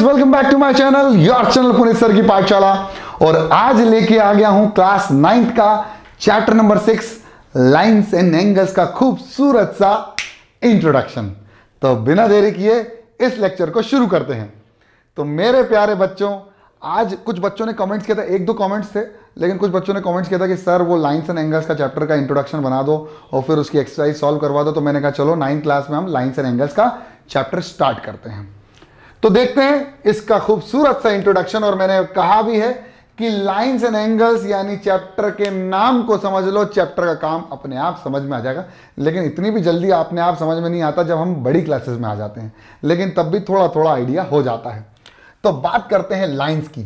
friends welcome back to my channel your channel Punit sir की पाठशाला और आज लेके आ गया हूं क्लास नाइन्थ का chapter number six lines and angles का खूबसूरत सा इंट्रोडक्शन तो बिना देरी किए इस लेक्चर को शुरू करते हैं तो मेरे प्यारे बच्चों आज कुछ बच्चों ने कमेंट्स किया था एक दो कमेंट्स थे लेकिन कुछ बच्चों ने कमेंट्स किया था कि सर वो लाइंस एंड एंगल्स का चैप्टर का इंट्रोडक्शन बना दो और फिर उसकी एक्सरसाइज सॉल्व करवा दो तो मैंने कहा चलो नाइन्थ क्लास में हम लाइन्स एंड एंगल्स का चैप्टर स्टार्ट करते हैं तो देखते हैं इसका खूबसूरत सा इंट्रोडक्शन और मैंने कहा भी है कि लाइंस एंड एंगल्स यानी चैप्टर के नाम को समझ लो चैप्टर का काम अपने आप समझ में आ जाएगा लेकिन इतनी भी जल्दी अपने आप समझ में नहीं आता जब हम बड़ी क्लासेस में आ जाते हैं लेकिन तब भी थोड़ा थोड़ा आइडिया हो जाता है तो बात करते हैं लाइन्स की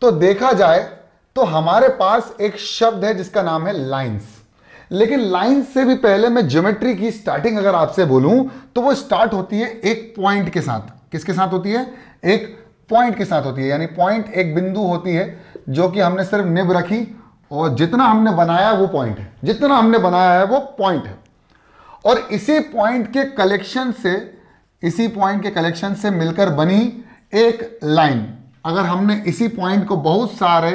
तो देखा जाए तो हमारे पास एक शब्द है जिसका नाम है लाइन्स लेकिन लाइन्स से भी पहले मैं ज्योमेट्री की स्टार्टिंग अगर आपसे बोलूं तो वो स्टार्ट होती है एक पॉइंट के साथ किसके साथ होती है एक पॉइंट के साथ होती है यानी पॉइंट एक बिंदु होती है जो कि हमने सिर्फ निब रखी और जितना हमने बनाया वो पॉइंट है जितना हमने बनाया है वो पॉइंट है और इसी पॉइंट के कलेक्शन से इसी पॉइंट के कलेक्शन से मिलकर बनी एक लाइन अगर हमने इसी पॉइंट को बहुत सारे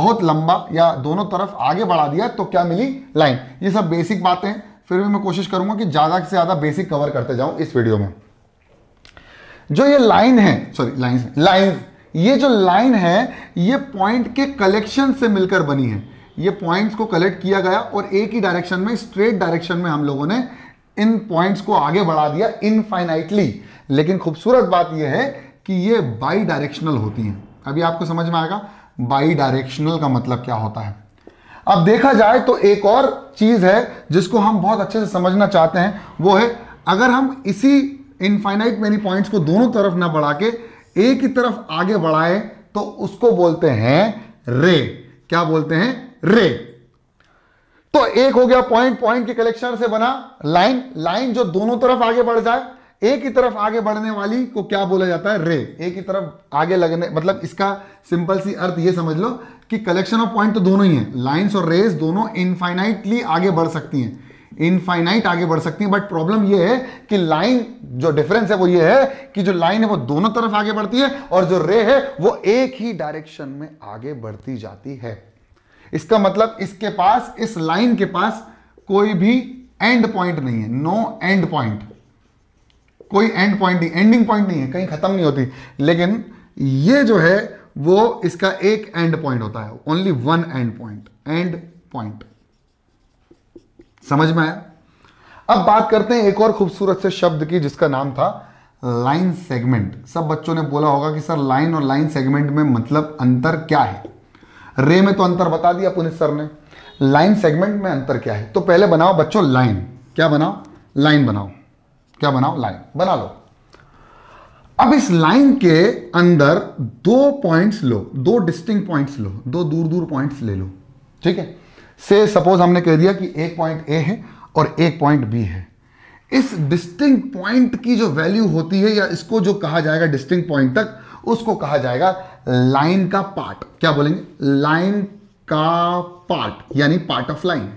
बहुत लंबा या दोनों तरफ आगे बढ़ा दिया तो क्या मिली लाइन ये सब बेसिक बातें फिर भी मैं कोशिश करूंगा कि ज़्यादा से ज़्यादा बेसिक कवर करते जाऊं इस वीडियो में जो ये लाइन है सॉरी लाइन लाइन ये जो लाइन है ये पॉइंट के कलेक्शन से मिलकर बनी है ये पॉइंट्स को कलेक्ट किया गया और एक ही डायरेक्शन में स्ट्रेट डायरेक्शन में हम लोगों ने इन पॉइंट्स को आगे बढ़ा दिया इनफाइनाइटली लेकिन खूबसूरत बात यह है कि ये बाई डायरेक्शनल होती हैं अभी आपको समझ में आएगा बाई डायरेक्शनल का मतलब क्या होता है अब देखा जाए तो एक और चीज़ है जिसको हम बहुत अच्छे से समझना चाहते हैं वो है अगर हम इसी इनफाइनाइट मैनी पॉइंट्स को दोनों तरफ ना बढ़ा के एक ही तरफ आगे बढ़ाए तो उसको बोलते हैं रे क्या बोलते हैं रे तो एक हो गया पॉइंट पॉइंट के कलेक्शन से बना लाइन लाइन जो दोनों तरफ आगे बढ़ जाए एक ही तरफ आगे बढ़ने वाली को क्या बोला जाता है रे एक ही तरफ आगे लगने मतलब इसका सिंपल सी अर्थ ये समझ लो कि कलेक्शन ऑफ पॉइंट तो दोनों ही है लाइंस और रेस दोनों इनफाइनाइटली आगे बढ़ सकती हैं इनफाइनाइट आगे बढ़ सकती है बट प्रॉब्लम ये है कि लाइन जो डिफरेंस है वो ये है कि जो लाइन है वो दोनों तरफ आगे बढ़ती है और जो रे है वो एक ही डायरेक्शन में आगे बढ़ती जाती है इसका मतलब इसके पास इस लाइन के पास कोई भी एंड पॉइंट नहीं है नो एंड पॉइंट कोई एंड पॉइंट नहीं एंडिंग पॉइंट नहीं है कहीं खत्म नहीं होती लेकिन ये जो है वो इसका एक एंड पॉइंट होता है only one end point end point समझ में आया अब बात करते हैं एक और खूबसूरत से शब्द की जिसका नाम था लाइन सेगमेंट सब बच्चों ने बोला होगा कि सर लाइन और लाइन सेगमेंट में मतलब अंतर क्या है रे में तो अंतर बता दिया पुनित सर ने लाइन सेगमेंट में अंतर क्या है तो पहले बनाओ बच्चों लाइन क्या बनाओ लाइन बनाओ क्या बनाओ लाइन बना लो अब इस लाइन के अंदर दो पॉइंट्स लो दो डिस्टिंग पॉइंट्स लो दो दूर दूर पॉइंट्स ले लो ठीक है से सपोज हमने कह दिया कि एक पॉइंट ए है और एक पॉइंट बी है इस डिस्टिंग पॉइंट की जो वैल्यू होती है या इसको जो कहा जाएगा डिस्टिंग पॉइंट तक उसको कहा जाएगा लाइन का पार्ट क्या बोलेंगे लाइन का पार्ट यानी पार्ट ऑफ लाइन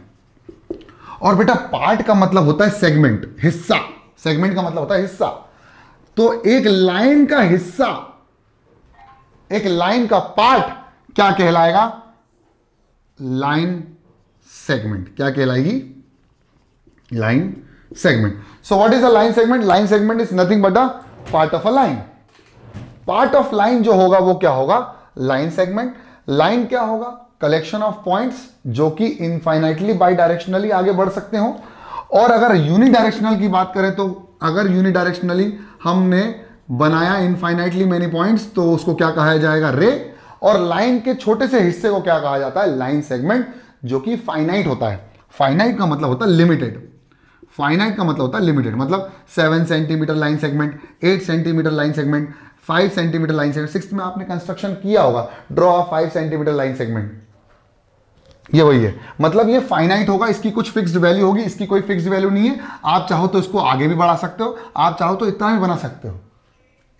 और बेटा पार्ट का मतलब होता है सेगमेंट हिस्सा सेगमेंट का मतलब होता है हिस्सा तो एक लाइन का हिस्सा एक लाइन का पार्ट क्या कहलाएगा लाइन सेगमेंट क्या कहलाएगी line segment so what is a line segment line segment is nothing but a part of a line part of line जो होगा वो क्या होगा लाइन सेगमेंट लाइन क्या होगा कलेक्शन ऑफ पॉइंट्स जो कि इनफाइनाइटली बाई डायरेक्शनली आगे बढ़ सकते हो और अगर यूनि डायरेक्शनल की बात करें तो अगर यूनि डायरेक्शनली हमने बनाया इनफाइनाइटली मेनी पॉइंट तो उसको क्या कहा जाएगा रे और लाइन के छोटे से हिस्से को क्या कहा जाता है लाइन सेगमेंट जो कि फाइनाइट होता है फाइनाइट का मतलब होता है लिमिटेड फाइनाइट का मतलब होता है लिमिटेड मतलब seven centimeter line segment eight centimeter line segment five centimeter line segment six में आपने कंस्ट्रक्शन किया होगा draw five centimeter line segment ये वही है मतलब ये फाइनाइट होगा इसकी कुछ फिक्स्ड वैल्यू होगी इसकी कोई फिक्स्ड वैल्यू नहीं है आप चाहो तो इसको आगे भी बढ़ा सकते हो आप चाहो तो इतना भी बना सकते हो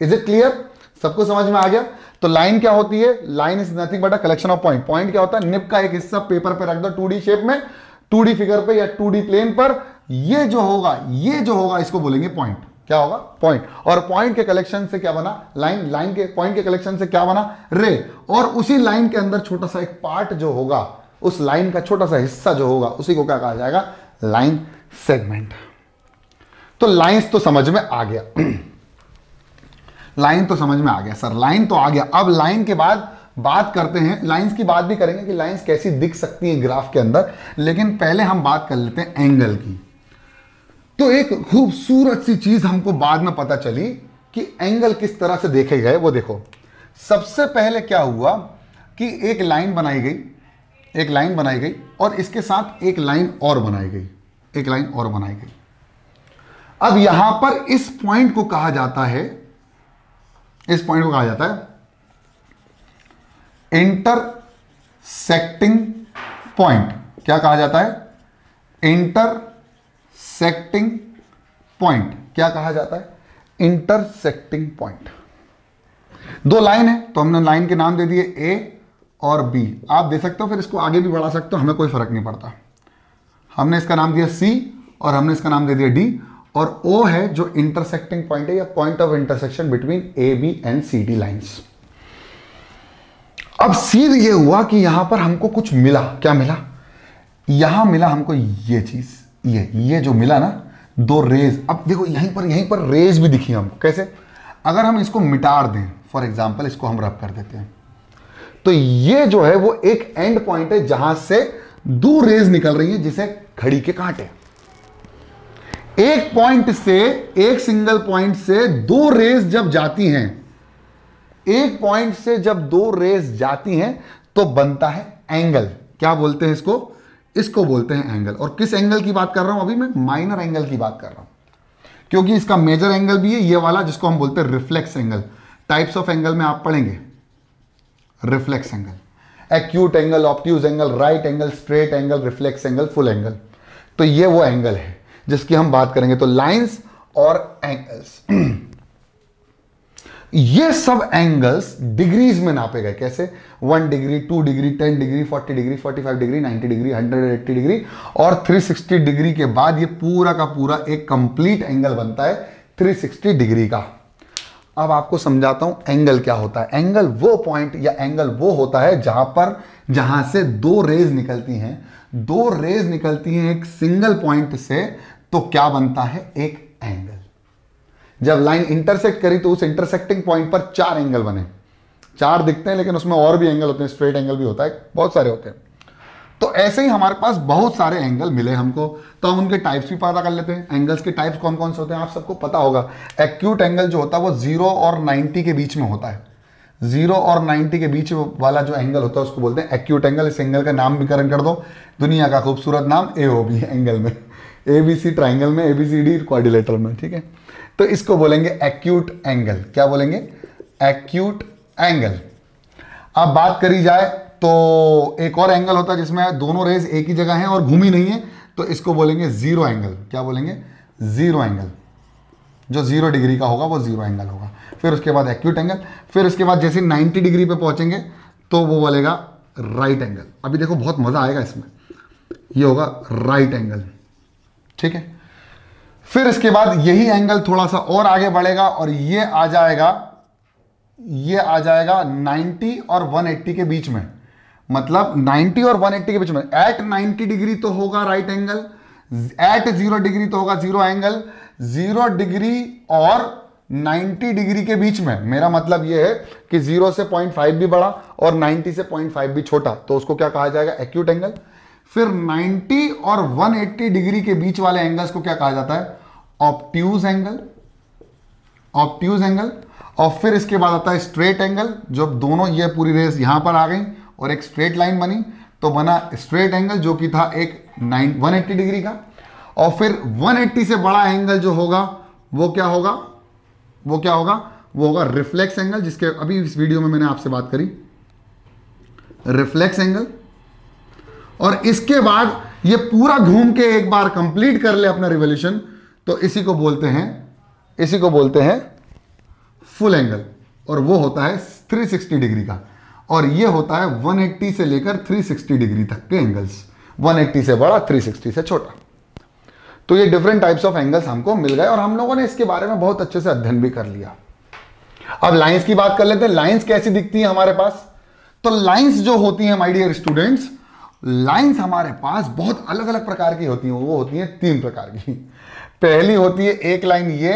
इज इट क्लियर सबको समझ में आ गया तो लाइन क्या होती है line is nothing but a collection of point point क्या होता है निप का एक हिस्सा पेपर पर रख दो टू शेप में टू फिगर पर या टू प्लेन पर यह जो होगा ये जो होगा इसको बोलेंगे पॉइंट क्या होगा पॉइंट और पॉइंट के कलेक्शन से क्या बना लाइन लाइन के पॉइंट के कलेक्शन से क्या बना रे और उसी लाइन के अंदर छोटा सा एक पार्ट जो होगा उस लाइन का छोटा सा हिस्सा जो होगा उसी को क्या कहा जाएगा लाइन सेगमेंट तो लाइंस तो समझ में आ गया लाइन तो समझ में आ गया सर लाइन तो आ गया अब लाइन के बाद बात करते हैं लाइंस की बात भी करेंगे कि लाइंस कैसी दिख सकती है ग्राफ के अंदर लेकिन पहले हम बात कर लेते हैं एंगल की तो एक खूबसूरत सी चीज हमको बाद में पता चली कि एंगल किस तरह से देखे गए वो देखो सबसे पहले क्या हुआ कि एक लाइन बनाई गई एक लाइन बनाई गई और इसके साथ एक लाइन और बनाई गई एक लाइन और बनाई गई अब यहां पर इस पॉइंट को कहा जाता है इस पॉइंट को कहा जाता है इंटरसेक्टिंग पॉइंट क्या कहा जाता है इंटरसेक्टिंग पॉइंट क्या कहा जाता है इंटरसेक्टिंग पॉइंट दो लाइन है तो हमने लाइन के नाम दे दिए ए और बी आप दे सकते हो फिर इसको आगे भी बढ़ा सकते हो हमें कोई फर्क नहीं पड़ता हमने इसका नाम दिया सी और हमने इसका नाम दे दिया डी और ओ है जो इंटरसेक्टिंग पॉइंट है या point of intersection between A B and C D lines अब सीन ये हुआ कि यहां पर हमको कुछ मिला क्या मिला यहां मिला हमको ये चीज ये ये जो मिला ना दो रेज अब देखो यहीं पर यहीं पर रेज भी दिखी हमको कैसे अगर हम इसको मिटार दें फॉर एग्जाम्पल इसको हम रब कर देते हैं तो ये जो है वो एक एंड पॉइंट है जहां से दो रेज निकल रही है जिसे खड़ी के कांटे एक पॉइंट से एक सिंगल पॉइंट से दो रेस जब जाती हैं एक पॉइंट से जब दो रेस जाती हैं तो बनता है एंगल क्या बोलते हैं इसको इसको बोलते हैं एंगल और किस एंगल की बात कर रहा हूं अभी मैं माइनर एंगल की बात कर रहा हूं क्योंकि इसका मेजर एंगल भी है ये वाला जिसको हम बोलते हैं reflex angle types of angle में आप पढ़ेंगे reflex angle acute angle obtuse angle right angle straight angle reflex angle full angle तो ये वो एंगल है जिसकी हम बात करेंगे तो लाइंस और एंगल्स ये सब एंगल्स डिग्रीज में नापे गए कैसे one degree two degree ten degree forty degree forty five degree ninety degree hundred eighty degree और थ्री सिक्सटी डिग्री के बाद ये पूरा का पूरा एक कंप्लीट एंगल बनता है थ्री सिक्सटी डिग्री का अब आपको समझाता हूं एंगल क्या होता है एंगल वो पॉइंट या एंगल वो होता है जहां पर जहां से दो रेज निकलती हैं दो रेज निकलती हैं एक सिंगल पॉइंट से तो क्या बनता है एक एंगल जब लाइन इंटरसेक्ट करी तो उस इंटरसेक्टिंग पॉइंट पर चार एंगल बने चार दिखते हैं लेकिन उसमें और भी एंगल होते हैं स्ट्रेट एंगल भी होता है बहुत सारे होते हैं तो ऐसे ही हमारे पास बहुत सारे एंगल मिले हमको तो हम उनके टाइप्स भी पता कर लेते हैं एंगल्स के टाइप्स कौन कौन से होते हैं आप सबको पता होगा एक्यूट एंगल जो होता है वो जीरो और नाइन्टी के बीच में होता है जीरो और नाइन्टी के बीच वाला जो एंगल होता है उसको बोलते हैं एक्यूट एंगल इस एंगल का नामकरण कर दो दुनिया का खूबसूरत नाम ए एंगल में ए बी सी ट्राइंगल में ए बी सी डी क्वारिलेटर में ठीक है तो इसको बोलेंगे एक्यूट एंगल क्या बोलेंगे एक्यूट एंगल अब बात करी जाए तो एक और एंगल होता है जिसमें दोनों रेज एक ही जगह है और घूमी नहीं है तो इसको बोलेंगे जीरो एंगल क्या बोलेंगे जीरो एंगल जो जीरो डिग्री का होगा वो जीरो एंगल होगा फिर उसके बाद एक्यूट एंगल फिर उसके बाद जैसे 90 डिग्री पे पहुंचेंगे तो वो बोलेगा राइट एंगल अभी देखो बहुत मज़ा आएगा इसमें ये होगा राइट एंगल ठीक है फिर इसके बाद यही एंगल थोड़ा सा और आगे बढ़ेगा और ये आ जाएगा ये आ जाएगा 90 और 180 के बीच में मतलब 90 और 180 के बीच में एट 90 डिग्री तो होगा right angle at zero degree तो होगा जीरो एंगल जीरो डिग्री और 90 डिग्री के बीच में मेरा मतलब यह है कि जीरो से 0.5 भी बड़ा और 90 से 0.5 भी छोटा तो उसको क्या कहा जाएगा एक्यूट एंगल फिर 90 और 180 डिग्री के बीच वाले एंगल्स को क्या कहा जाता है ऑप्ट्यूज एंगल ऑप्ट्यूज एंगल और फिर इसके बाद आता है स्ट्रेट एंगल जब दोनों ये पूरी रेस यहां पर आ गई और एक स्ट्रेट लाइन बनी तो बना स्ट्रेट एंगल जो कि था एक नाइन वन डिग्री का और फिर 180 से बड़ा एंगल जो होगा वो क्या होगा वो क्या होगा वो होगा रिफ्लेक्स एंगल जिसके अभी इस वीडियो में मैंने आपसे बात करी रिफ्लेक्स एंगल और इसके बाद ये पूरा घूम के एक बार कंप्लीट कर ले अपना रिवोल्यूशन तो इसी को बोलते हैं इसी को बोलते हैं फुल एंगल और वो होता है 360 डिग्री का और ये होता है 180 से लेकर 360 डिग्री तक के एंगल्स 180 से बड़ा 360 से छोटा तो ये डिफरेंट टाइप्स ऑफ एंगल्स हमको मिल गए और हम लोगों ने इसके बारे में बहुत अच्छे से अध्ययन भी कर लिया अब लाइंस की बात कर लेते हैं लाइंस कैसी दिखती है हमारे पास तो लाइंस जो होती है माइडियर स्टूडेंट्स लाइंस हमारे पास बहुत अलग अलग प्रकार की होती हैं वो होती हैं तीन प्रकार की पहली होती है एक लाइन ये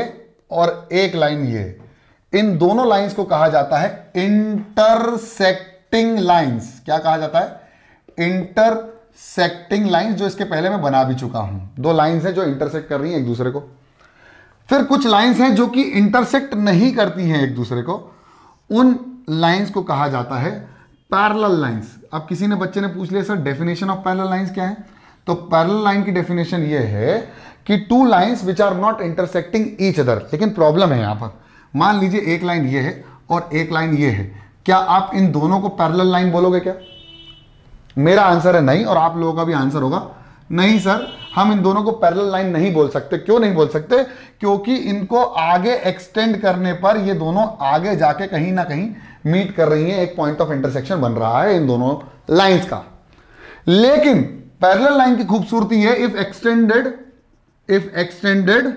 और एक लाइन ये इन दोनों लाइंस को कहा जाता है इंटरसेक्टिंग लाइंस क्या कहा जाता है इंटरसेक्टिंग लाइंस जो इसके पहले मैं बना भी चुका हूं दो लाइंस हैं जो इंटरसेक्ट कर रही हैं एक दूसरे को फिर कुछ लाइंस हैं जो कि इंटरसेक्ट नहीं करती हैं एक दूसरे को उन लाइंस को कहा जाता है पैरल लाइन्स अब किसी ने बच्चे ने पूछ लिया sir definition of parallel lines क्या है तो पैरल लाइन की डेफिनेशन ये है कि two lines which are not intersecting each other लेकिन प्रॉब्लम है यहाँ पर मान लीजिए एक लाइन ये है और एक लाइन ये है क्या आप इन दोनों को पैरल लाइन बोलोगे क्या मेरा आंसर है नहीं और आप लोगों का भी आंसर होगा नहीं सर हम इन दोनों को पैरल लाइन नहीं बोल सकते क्यों नहीं बोल सकते क्योंकि इनको आगे एक्सटेंड करने पर ये दोनों आगे जाके कहीं ना कहीं मीट कर रही हैं एक पॉइंट ऑफ इंटरसेक्शन बन रहा है इन दोनों लाइंस का लेकिन पैरल लाइन की खूबसूरती है if extended if extended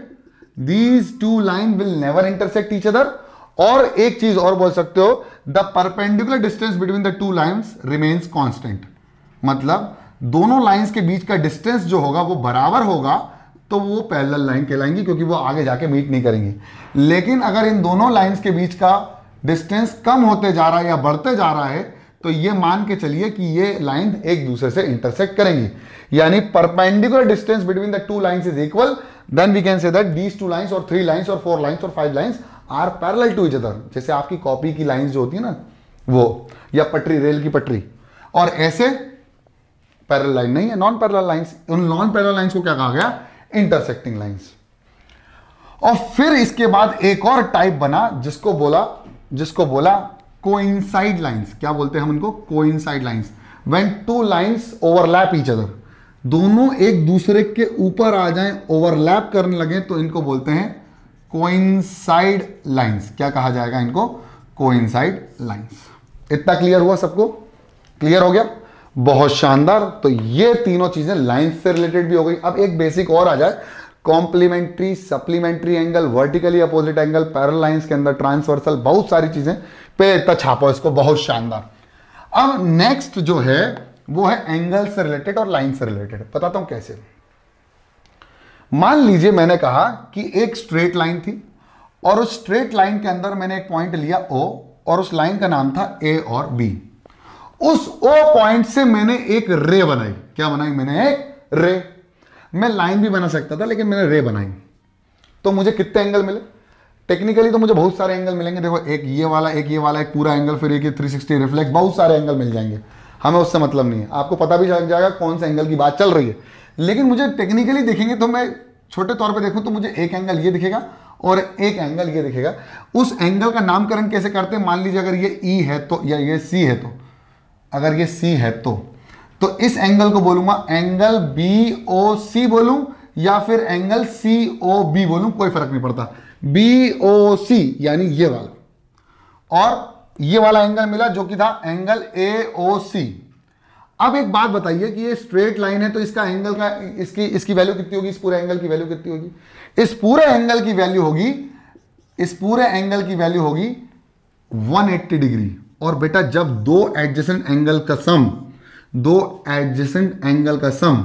these two line will never intersect each other और एक चीज और बोल सकते हो the perpendicular distance between the two lines remains constant मतलब दोनों लाइंस के बीच का डिस्टेंस जो होगा वो बराबर होगा तो वो पैरेलल लाइन कहलाएंगी क्योंकि वो आगे जाके मीट नहीं करेंगे लेकिन अगर इन दोनों लाइंस के बीच का डिस्टेंस कम होते जा रहा है या बढ़ते जा रहा है तो ये मान के चलिए कि ये लाइन एक दूसरे से इंटरसेक्ट करेंगी यानी perpendicular distance between the two lines is equal then we can say that these two lines और थ्री लाइन्स और फोर लाइन्स और five lines are parallel to each other जैसे आपकी कॉपी की लाइन्स जो होती है ना वो या पटरी रेल की पटरी और ऐसे पैरल लाइन नहीं है नॉन पैरल लाइन उन नॉन पैरल लाइन्स को क्या कहा गया इंटरसेक्टिंग लाइन्स और फिर इसके बाद एक और टाइप बना जिसको बोला जिसको बोला कोइंसाइड लाइंस क्या बोलते हैं हम इनको coincide lines when two lines overlap each other दोनों एक दूसरे के ऊपर आ जाएं ओवरलैप करने लगे तो इनको बोलते हैं कोइंसाइड लाइंस क्या कहा जाएगा इनको कोइंसाइड लाइंस इतना क्लियर हुआ सबको क्लियर हो गया बहुत शानदार तो ये तीनों चीजें लाइन से रिलेटेड भी हो गई अब एक बेसिक और आ जाए complementary supplementary angle vertically opposite angle parallel lines के अंदर ट्रांसवर्सल बहुत सारी चीजें पे इतना छापो इसको बहुत शानदार अब नेक्स्ट जो है वो है एंगल से रिलेटेड और लाइन से रिलेटेड बताता हूं कैसे मान लीजिए मैंने कहा कि एक स्ट्रेट लाइन थी और उस स्ट्रेट लाइन के अंदर मैंने एक पॉइंट लिया ओ और उस लाइन का नाम था ए और बी उस ओ पॉइंट से मैंने एक रे बनाई क्या बनाई मैंने एक रे मैं लाइन भी बना सकता था लेकिन मैंने रे बनाई तो मुझे कितने एंगल मिले टेक्निकली तो मुझे बहुत सारे एंगल मिलेंगे देखो एक ये वाला एक ये वाला एक पूरा एंगल फिर एक ये 360 रिफ्लेक्स बहुत सारे एंगल मिल जाएंगे हमें उससे मतलब नहीं है आपको पता भी चल जाएगा कौन से एंगल की बात चल रही है लेकिन मुझे टेक्निकली देखेंगे तो मैं छोटे तौर पे देखूँ तो मुझे एक एंगल ये दिखेगा और एक एंगल ये दिखेगा उस एंगल का नामकरण कैसे करते हैं मान लीजिए अगर ये ई e है तो या ये सी है तो अगर ये सी है तो तो इस एंगल को बोलूंगा एंगल बी ओ सी बोलू या फिर एंगल सी ओ बी बोलू कोई फर्क नहीं पड़ता बी ओ सी यानी ये वाला और ये वाला एंगल मिला जो कि था एंगल ए ओ सी अब एक बात बताइए कि ये स्ट्रेट लाइन है तो इसका एंगल का इसकी इसकी वैल्यू कितनी होगी इस पूरे एंगल की वैल्यू कितनी होगी इस पूरे एंगल की वैल्यू होगी इस पूरे एंगल की वैल्यू होगी 180 डिग्री और बेटा जब दो एडजेसेंट एंगल का सम दो एडजेसेंट एंगल का सम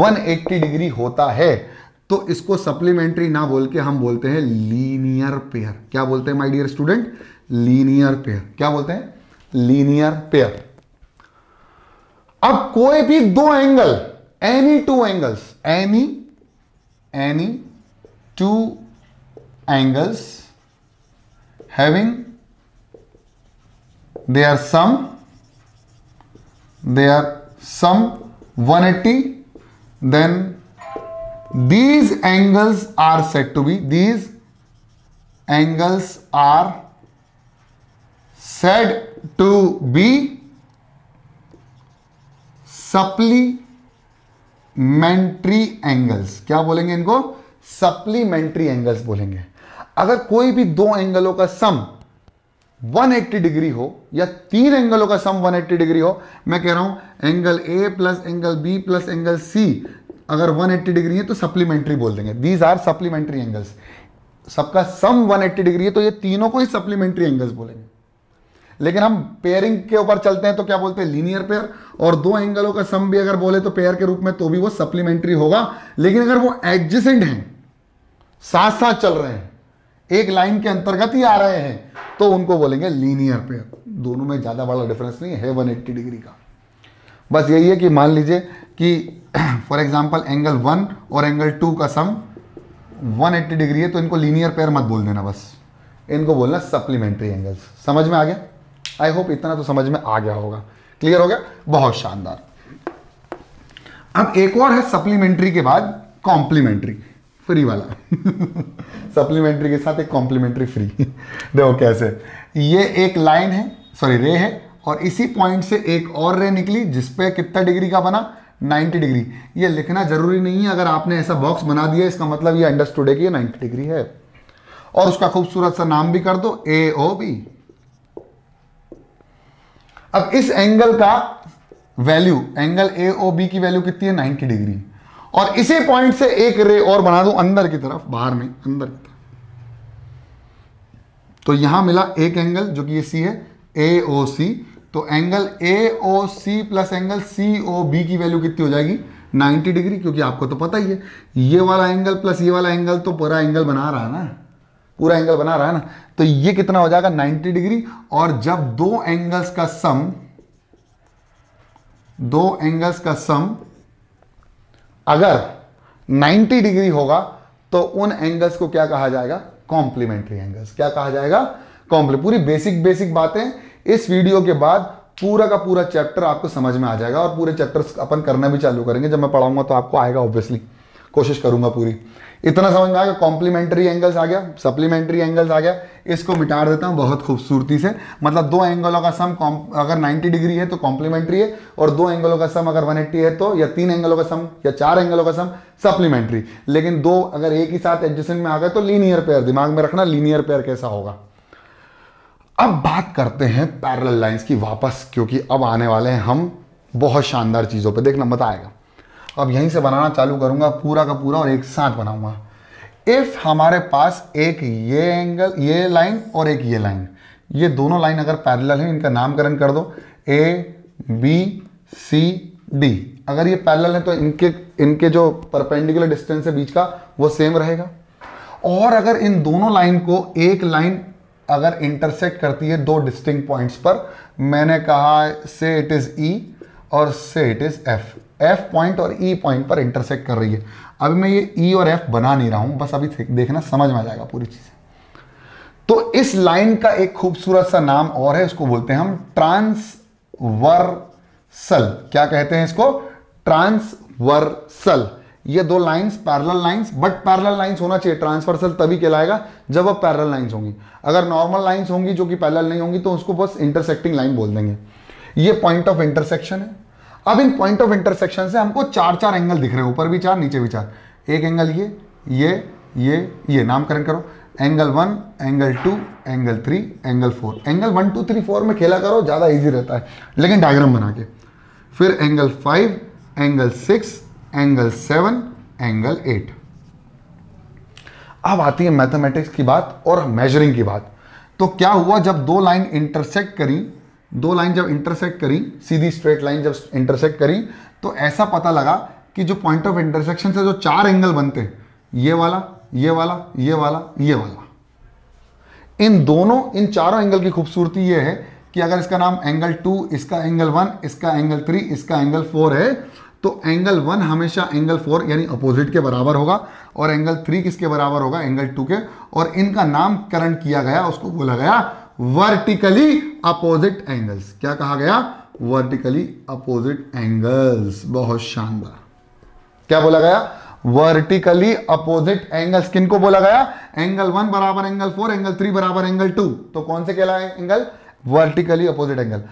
180 डिग्री होता है तो इसको सप्लीमेंट्री ना बोल के हम बोलते हैं लीनियर पेयर क्या बोलते हैं my dear student linear pair क्या बोलते हैं लीनियर पेयर अब कोई भी दो angle any two angles any any two angles having they are sum they are sum 180 then these angles are said to be these angles are said to be supplementary angles क्या बोलेंगे इनको supplementary angles बोलेंगे अगर कोई भी दो एंगलों का sum 180 degree हो या तीन एंगलों का सम 180 डिग्री हो मैं कह रहा हूं angle A plus angle B plus angle C अगर 180 डिग्री है तो सप्लीमेंट्री बोल देंगे दीज आर सप्लीमेंट्री एंगल्स सबका सम 180 डिग्री है तो ये तीनों को ही सप्लीमेंट्री एंगल्स बोलेंगे लेकिन हम पेयरिंग के ऊपर चलते हैं तो क्या बोलते हैं लीनियर पेयर और दो एंगलों का सम भी अगर बोले तो पेयर के रूप में तो भी वो सप्लीमेंट्री होगा लेकिन अगर वो एडजसेंट हैं साथ साथ चल रहे हैं एक लाइन के अंतर्गत ही आ रहे हैं तो उनको बोलेंगे लीनियर पेयर दोनों में ज़्यादा बड़ा डिफरेंस नहीं है वन एट्टी डिग्री का बस यही है कि मान लीजिए कि फॉर एग्जाम्पल एंगल वन और एंगल टू का सम 180 डिग्री है तो इनको लीनियर पेयर मत बोल देना बस इनको बोलना सप्लीमेंट्री एंगल्स समझ में आ गया आई होप इतना तो समझ में आ गया होगा क्लियर हो गया बहुत शानदार अब एक और है सप्लीमेंट्री के बाद कॉम्प्लीमेंट्री फ्री वाला सप्लीमेंट्री के साथ एक कॉम्प्लीमेंट्री फ्री देखो कैसे ये एक लाइन है सॉरी रे है और इसी पॉइंट से एक और रे निकली जिसपे कितना डिग्री का बना 90 डिग्री ये लिखना जरूरी नहीं है अगर आपने ऐसा बॉक्स बना दिया इसका मतलब ये अंडरस्टूड है कि ये 90 डिग्री है और उसका खूबसूरत सा नाम भी कर दो ए ओ बी अब इस एंगल का value angle A O B की वैल्यू कितनी है 90 डिग्री और इसी पॉइंट से एक रे और बना दूं अंदर की तरफ बाहर में अंदर की तरफ तो यहां मिला एक एंगल जो कि ये सी है ए ओ सी तो angle A O C plus angle C O B की वैल्यू कितनी हो जाएगी 90 डिग्री क्योंकि आपको तो पता ही है ये वाला एंगल प्लस ये वाला एंगल तो पूरा एंगल बना रहा है ना पूरा एंगल बना रहा है ना तो ये कितना हो जाएगा 90 डिग्री और जब दो एंगल्स का सम दो एंगल्स का सम अगर 90 डिग्री होगा तो उन एंगल्स को क्या कहा जाएगा कॉम्प्लीमेंट्री एंगल्स क्या कहा जाएगा कॉम्प्लीमेंट पूरी बेसिक बेसिक बातें इस वीडियो के बाद पूरा का पूरा चैप्टर आपको समझ में आ जाएगा और पूरे चैप्टर अपन करना भी चालू करेंगे जब मैं पढ़ाऊंगा तो आपको आएगा ऑब्वियसली कोशिश करूंगा पूरी इतना समझ में आ गया कॉम्प्लीमेंट्री एंगल्स आ गया सप्लीमेंट्री एंगल्स आ गया इसको मिटा देता हूँ बहुत खूबसूरती से मतलब दो एंगलों का सम अगर 90 डिग्री है तो कॉम्प्लीमेंट्री है और दो एंगलों का सम अगर 180 है तो या तीन एंगलों का सम या चार एंगलों का सम सप्लीमेंट्री लेकिन दो अगर एक ही साथ एडजस्टमेंट में आ गए तो लीनियर पेयर दिमाग में रखना लीनियर पेयर कैसा होगा अब बात करते हैं पैरल लाइन्स की वापस क्योंकि अब आने वाले हैं हम बहुत शानदार चीज़ों पर देखना मत आएगा अब यहीं से बनाना चालू करूंगा पूरा का पूरा और एक साथ बनाऊंगा इफ़ हमारे पास एक ये एंगल ये लाइन और एक ये लाइन ये दोनों लाइन अगर पैरल है इनका नामकरण कर दो ए बी सी डी अगर ये पैरल है तो इनके इनके जो परपेंडिकुलर डिस्टेंस है बीच का वो सेम रहेगा और अगर इन दोनों लाइन को एक लाइन अगर इंटरसेक्ट करती है दो डिस्टिंग पॉइंट्स पर मैंने कहा से इट इज़ ई और say it is F F point और ई e पॉइंट पर इंटरसेक्ट कर रही है अभी मैं ये ई e और एफ बना नहीं रहा हूं बस अभी देखना समझ में आ जाएगा पूरी चीज़ तो इस लाइन का एक खूबसूरत सा नाम और है उसको बोलते हैं हम ट्रांसवर्सल क्या कहते हैं इसको ट्रांसवर्सल ये दो lines parallel lines but parallel lines होना चाहिए ट्रांसवर्सल तभी कहलाएगा जब वह पैरेलल लाइंस होंगी अगर नॉर्मल लाइंस होंगी जो कि पैरेलल नहीं होंगी तो उसको बस इंटरसेक्टिंग लाइन बोल देंगे ये पॉइंट ऑफ इंटरसेक्शन है अब इन पॉइंट ऑफ इंटरसेक्शन से हमको चार चार एंगल दिख रहे हैं ऊपर भी चार नीचे भी चार एक एंगल ये ये ये ये नामकरण करो angle one angle two angle three angle four angle one two three four में खेला करो ज़्यादा इजी रहता है लेकिन डायग्राम बना के फिर angle five angle six angle seven angle eight अब आती है मैथमेटिक्स की बात और मेजरिंग की बात तो क्या हुआ जब दो लाइन इंटरसेक्ट करी दो लाइन जब इंटरसेक्ट करी सीधी स्ट्रेट लाइन जब इंटरसेक्ट करी तो ऐसा पता लगा कि जो पॉइंट ऑफ इंटरसेक्शन से जो चार एंगल बनते ये वाला ये वाला ये वाला ये वाला इन दोनों इन चारों एंगल की खूबसूरती ये है कि अगर इसका नाम एंगल टू इसका एंगल वन इसका एंगल थ्री इसका एंगल फोर है तो एंगल वन हमेशा एंगल फोर यानी अपोजिट के बराबर होगा और एंगल थ्री किसके बराबर होगा एंगल टू के और इनका नामकरण किया गया उसको बोला गया वर्टिकली अपोजिट एंगल्स क्या कहा गया वर्टिकली अपोजिट एंगल्स बहुत शानदार क्या बोला गया वर्टिकली अपोजिट एंगल्स को बोला गया एंगल वन बराबर एंगल फोर एंगल थ्री बराबर एंगल टू तो कौन से कहलाए एंगल वर्टिकली अपोजिट एंगल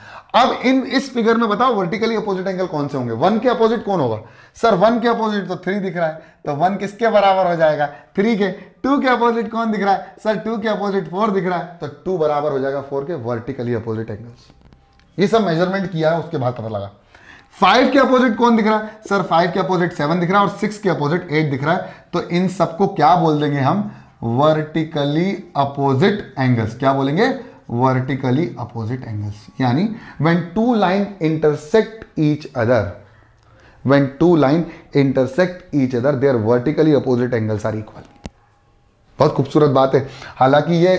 अब इन इस फिगर में बताओ वर्टिकली अपोजिट एंगल कौन से होंगे वन के अपोजिट कौन होगा सर वन के अपोजिट तो थ्री दिख रहा है तो वन किसके बराबर हो जाएगा थ्री के टू के अपोजिट कौन दिख रहा है सर टू के अपोजिट फोर दिख रहा है तो टू बराबर हो जाएगा फोर के वर्टिकली अपोजिट एंगल्स ये सब मेजरमेंट किया है उसके बाद पता लगा फाइव के अपोजिट कौन दिख रहा है सर फाइव के अपोजिट सेवन दिख रहा है और सिक्स के अपोजिट एट दिख रहा है तो इन सबको क्या बोल देंगे हम वर्टिकली अपोजिट एंगल्स क्या बोलेंगे वर्टिकली अपोजिट एंगल्स यानी when two line intersect each other when two line intersect each other their vertically opposite angles are equal बहुत खूबसूरत बात है हालांकि ये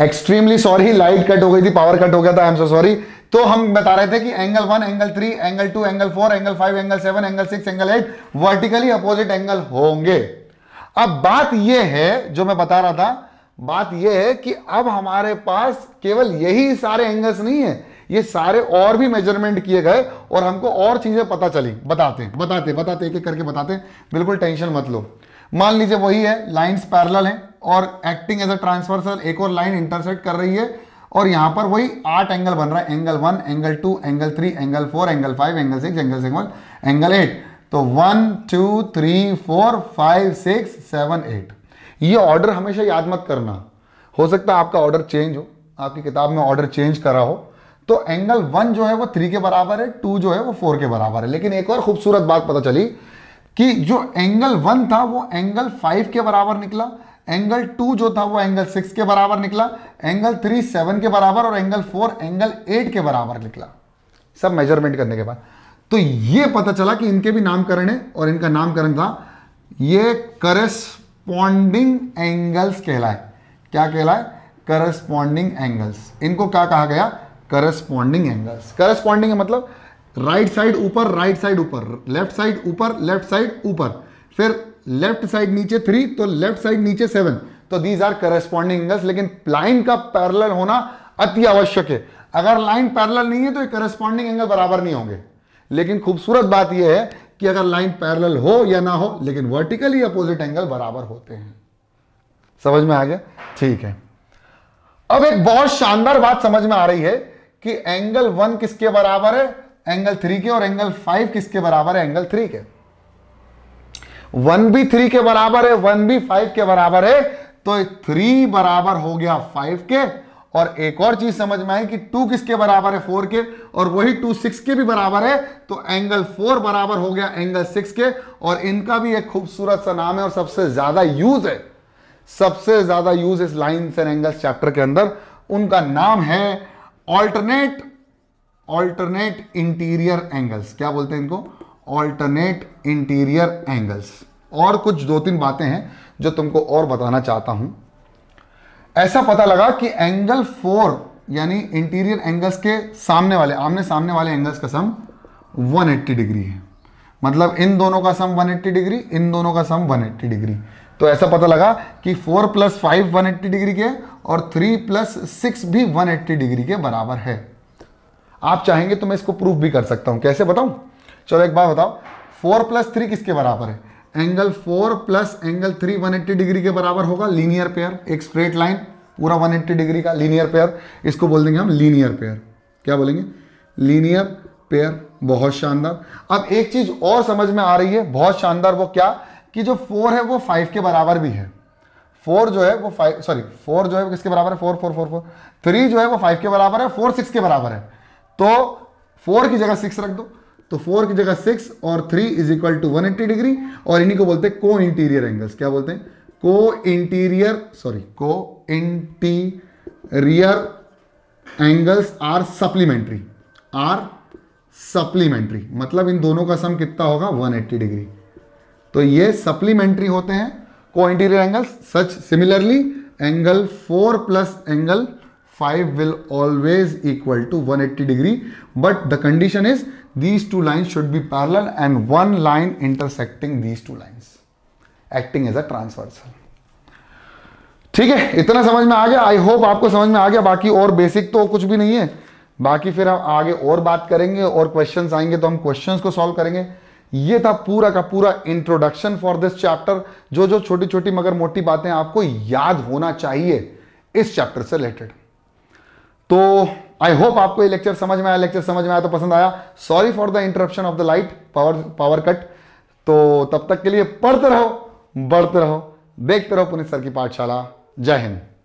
एक्सट्रीमली सॉरी लाइट कट हो गई थी पावर कट हो गया था आई एम सो सॉरी तो हम बता रहे थे कि angle one angle three angle two angle four angle five angle seven angle six angle eight vertically opposite angle होंगे अब बात यह है जो मैं बता रहा था बात यह है कि अब हमारे पास केवल यही सारे एंगल्स नहीं है ये सारे और भी मेजरमेंट किए गए और हमको और चीजें पता चली बताते बताते बताते एक एक करके बताते बिल्कुल टेंशन मत लो मान लीजिए वही है लाइन पैरल हैं और एक्टिंग एज अ ट्रांसवर्सल एक और लाइन इंटरसेक्ट कर रही है और यहां पर वही आठ एंगल बन रहा है angle one angle two angle three angle four angle five angle six angle seven angle eight तो one two three four five six seven eight ये ऑर्डर हमेशा याद मत करना हो सकता है आपका ऑर्डर चेंज हो आपकी किताब में ऑर्डर चेंज करा हो तो एंगल वन जो है वो थ्री के बराबर है टू जो है वो फोर के बराबर है लेकिन एक और खूबसूरत बात पता चली कि जो एंगल वन था वो एंगल फाइव के बराबर निकला एंगल टू जो था वो एंगल सिक्स के बराबर निकला एंगल थ्री सेवन के बराबर और एंगल फोर एंगल एट के बराबर निकला सब मेजरमेंट करने के बाद तो ये पता चला कि इनके भी नामकरण है और इनका नामकरण था ये करस्पॉन्डिंग एंगल्स कहलाए क्या कहलाए करस्पॉन्डिंग एंगल्स इनको क्या कहा गया करस्पॉन्डिंग एंगल्स करस्पॉन्डिंग मतलब राइट साइड ऊपर राइट साइड ऊपर लेफ्ट साइड ऊपर लेफ्ट साइड ऊपर फिर लेफ्ट साइड नीचे थ्री तो लेफ्ट साइड नीचे सेवन तो दीज आर करेस्पॉन्डिंग एंगल्स लेकिन लाइन का पैरल होना अति आवश्यक है अगर लाइन पैरल नहीं है तो करस्पॉन्डिंग एंगल बराबर नहीं होंगे लेकिन खूबसूरत बात यह है कि अगर लाइन पैरल हो या ना हो लेकिन वर्टिकली अपोजिट एंगल बराबर होते हैं समझ में आ गया ठीक है अब एक बहुत शानदार बात समझ में आ रही है कि एंगल वन किसके बराबर है एंगल थ्री के और एंगल फाइव किसके बराबर है एंगल थ्री के वन भी थ्री के बराबर है वन भी फाइव के बराबर है तो थ्री बराबर हो गया फाइव के और एक और चीज समझ में आई कि टू किसके बराबर है फोर के और वही टू सिक्स के भी बराबर है तो एंगल फोर बराबर हो गया एंगल सिक्स के और इनका भी एक खूबसूरत सा नाम है और सबसे ज्यादा यूज है सबसे ज्यादा यूज इस लाइन एंड एंगल्स चैप्टर के अंदर उनका नाम है ऑल्टरनेट ऑल्टरनेट इंटीरियर एंगल्स क्या बोलते हैं इनको ऑल्टरनेट इंटीरियर एंगल्स और कुछ दो तीन बातें हैं जो तुमको और बताना चाहता हूं ऐसा पता लगा कि एंगल फोर यानी इंटीरियर एंगल्स के सामने वाले आमने सामने वाले एंगल्स का सम 180 डिग्री है मतलब इन दोनों का सम 180 डिग्री इन दोनों का सम 180 डिग्री तो ऐसा पता लगा कि 4 प्लस फाइव वन डिग्री के और 3 प्लस सिक्स भी 180 डिग्री के बराबर है आप चाहेंगे तो मैं इसको प्रूफ भी कर सकता हूं कैसे बताऊं चलो एक बार बताओ फोर प्लस थ्री किसके बराबर है angle four plus angle three one eighty degree के बराबर होगा लीनियर पेयर एक स्ट्रेट लाइन पूरा वन एट्टी डिग्री का लीनियर पेयर इसको बोल देंगे हम लीनियर पेयर क्या बोलेंगे लीनियर पेयर बहुत शानदार अब एक चीज़ और समझ में आ रही है बहुत शानदार वो क्या कि जो फोर है वो फाइव के बराबर भी है फोर जो है वो फाइव सॉरी फोर जो है किसके बराबर है four four four four three जो है वो फाइव के बराबर है फोर सिक्स के बराबर है तो फोर की जगह सिक्स रख दो तो फोर की जगह सिक्स और three is equal to one eighty degree और इन्हीं को बोलते हैं को इंटीरियर एंगल्स क्या बोलते हैं co interior sorry co interior angles are supplementary are supplementary मतलब इन दोनों का सम कितना होगा 180 डिग्री तो ये सप्लीमेंट्री होते हैं co interior angles such similarly angle four plus angle 5 will always equal to 180 degree but the condition is these two lines should be parallel and one line intersecting these two lines acting as a transversal ठीक है इतना समझ में आ गया I hope आपको समझ में आ गया बाकी और बेसिक तो कुछ भी नहीं है बाकी फिर हम आगे और बात करेंगे और क्वेश्चंस आएंगे तो हम क्वेश्चंस को सॉल्व करेंगे ये था पूरा का पूरा इंट्रोडक्शन फॉर दिस चैप्टर जो जो छोटी छोटी मगर मोटी बातें आपको याद होना चाहिए इस चैप्टर से रिलेटेड तो आई होप आपको ये लेक्चर समझ में आया लेक्चर समझ में आया तो पसंद आया sorry for the interruption of the light power power cut तो तब तक के लिए पढ़ते रहो बढ़ते रहो देखते रहो पुनित सर की पाठशाला जय हिंद